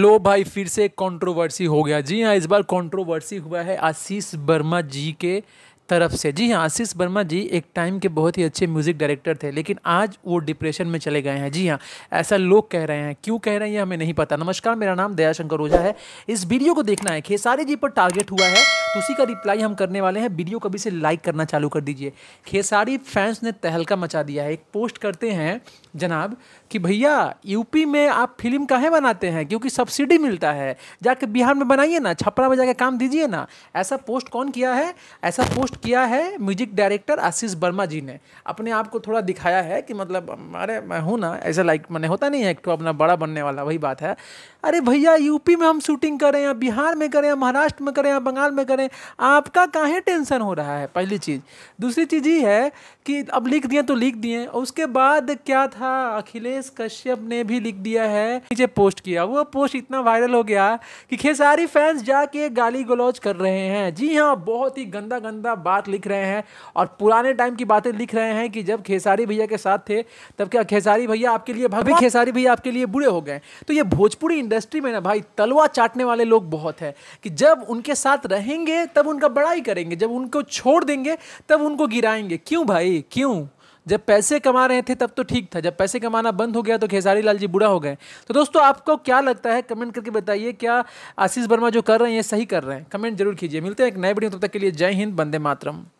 लो भाई फिर से कंट्रोवर्सी हो गया जी हाँ इस बार कंट्रोवर्सी हुआ है आशीष वर्मा जी के तरफ से जी हाँ आशीष वर्मा जी एक टाइम के बहुत ही अच्छे म्यूज़िक डायरेक्टर थे लेकिन आज वो डिप्रेशन में चले गए हैं जी हाँ ऐसा लोग कह रहे हैं क्यों कह रहे हैं हमें नहीं पता नमस्कार मेरा नाम दयाशंकर ओझा है इस वीडियो को देखना है खेसारी जी पर टारगेट हुआ है तो उसी का रिप्लाई हम करने वाले हैं वीडियो कभी से लाइक करना चालू कर दीजिए खेसारी फैंस ने तहलका मचा दिया है एक पोस्ट करते हैं जनाब कि भैया यूपी में आप फिल्म काहे बनाते हैं क्योंकि सब्सिडी मिलता है जाके बिहार में बनाइए ना छपरा में जाके काम दीजिए ना ऐसा पोस्ट कौन किया है ऐसा पोस्ट किया है म्यूजिक डायरेक्टर आशीष वर्मा जी ने अपने आप को थोड़ा दिखाया है कि मतलब अरे मैं हूँ ना ऐसा लाइक मैंने होता नहीं है एक तो अपना बड़ा बनने वाला वही बात है अरे भैया यूपी में हम शूटिंग करें या बिहार में करें या महाराष्ट्र में करें या बंगाल में करें करें आपका काहे टेंशन हो रहा है पहली चीज़ दूसरी चीज़ ये है कि अब लिख दिए तो लिख दिए और उसके बाद क्या था अखिलेश कश्यप ने भी लिख दिया है नीचे पोस्ट किया वो पोस्ट इतना वायरल हो गया कि खेसारी फैंस जाके गाली गलौज कर रहे हैं जी हाँ बहुत ही गंदा गंदा बात लिख रहे हैं और पुराने टाइम की बातें लिख रहे हैं कि जब खेसारी भैया के साथ थे तब क्या खेसारी भैया आपके लिए भाभी खेसारी भैया आपके लिए बुरे हो गए तो ये भोजपुरी इंडस्ट्री में ना भाई तलवा चाटने वाले लोग बहुत है कि जब उनके साथ रहेंगे देंगे तब उनका बड़ाई करेंगे जब उनको छोड़ देंगे तब उनको गिराएंगे क्यों भाई क्यों जब पैसे कमा रहे थे तब तो ठीक था जब पैसे कमाना बंद हो गया तो खेसारी लाल जी बुरा हो गए तो दोस्तों आपको क्या लगता है कमेंट करके बताइए क्या आशीष वर्मा जो कर रहे हैं ये सही कर रहे हैं कमेंट जरूर कीजिए मिलते हैं एक नए वीडियो तब तक के लिए जय हिंद बंदे मातरम